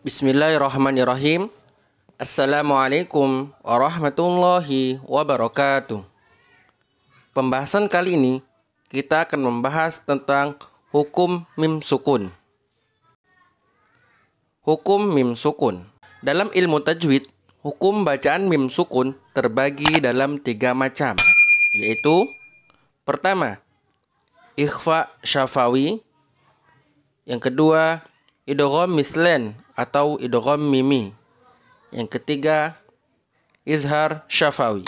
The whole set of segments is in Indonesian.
Bismillahirrahmanirrahim. Assalamualaikum warahmatullahi wabarakatuh. Pembahasan kali ini kita akan membahas tentang hukum mim sukun. Hukum mim sukun. Dalam ilmu tajwid, hukum bacaan mim sukun terbagi dalam tiga macam, yaitu pertama, ikhfa syafawi, yang kedua, Idogom mislen atau idgham mimi. Yang ketiga, izhar syafawi.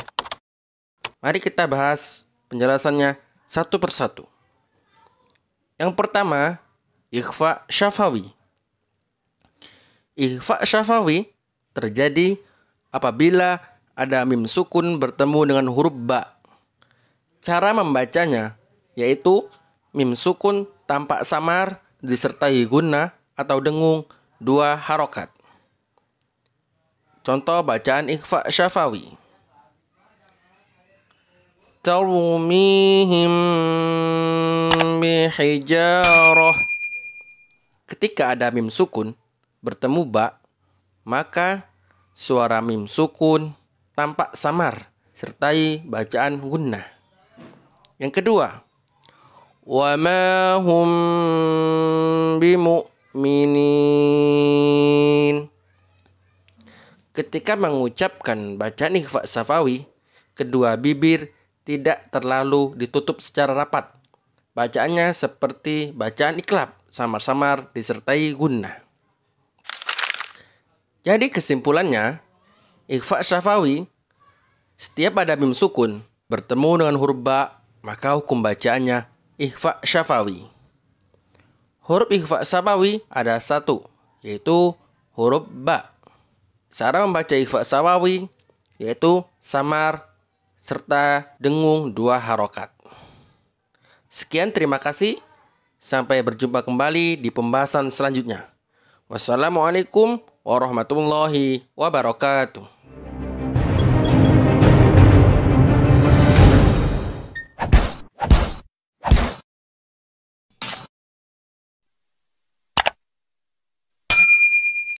Mari kita bahas penjelasannya satu persatu. Yang pertama, ikhfa syafawi. Ikhfa syafawi terjadi apabila ada mim sukun bertemu dengan huruf ba. Cara membacanya yaitu mim sukun tampak samar disertai guna atau dengung dua harokat. Contoh bacaan ikhfa syafawi. Tarmihim bihijarah. Ketika ada mim sukun bertemu ba, maka suara mim sukun tampak samar sertai bacaan gunnah. Yang kedua, wa ma hum bimu minin. Ketika mengucapkan bacaan ikhfa safawi, kedua bibir tidak terlalu ditutup secara rapat. Bacaannya seperti bacaan iklab, samar-samar disertai guna. Jadi kesimpulannya, ikhfa syafawi setiap ada mim sukun bertemu dengan huruf ba maka hukum bacaannya ikhfa syafawi. Huruf ikhfa sabawi ada satu, yaitu huruf ba. Cara membaca ikhfa sabawi yaitu samar serta dengung dua harokat. Sekian terima kasih. Sampai berjumpa kembali di pembahasan selanjutnya. Wassalamualaikum warahmatullahi wabarakatuh.